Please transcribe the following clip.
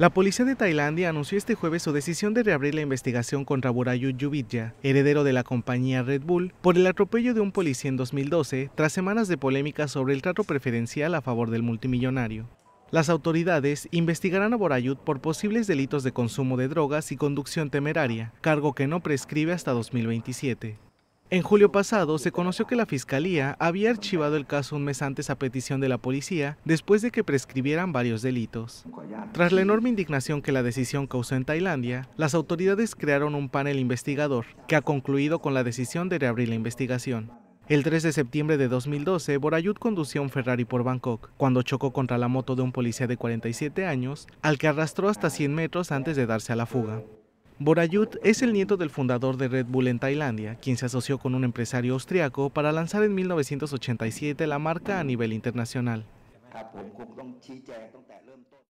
La policía de Tailandia anunció este jueves su decisión de reabrir la investigación contra Borayut Yubidya, heredero de la compañía Red Bull, por el atropello de un policía en 2012, tras semanas de polémica sobre el trato preferencial a favor del multimillonario. Las autoridades investigarán a Borayut por posibles delitos de consumo de drogas y conducción temeraria, cargo que no prescribe hasta 2027. En julio pasado se conoció que la Fiscalía había archivado el caso un mes antes a petición de la policía después de que prescribieran varios delitos. Tras la enorme indignación que la decisión causó en Tailandia, las autoridades crearon un panel investigador que ha concluido con la decisión de reabrir la investigación. El 3 de septiembre de 2012, Borayut condució un Ferrari por Bangkok cuando chocó contra la moto de un policía de 47 años, al que arrastró hasta 100 metros antes de darse a la fuga. Borayut es el nieto del fundador de Red Bull en Tailandia, quien se asoció con un empresario austriaco para lanzar en 1987 la marca a nivel internacional.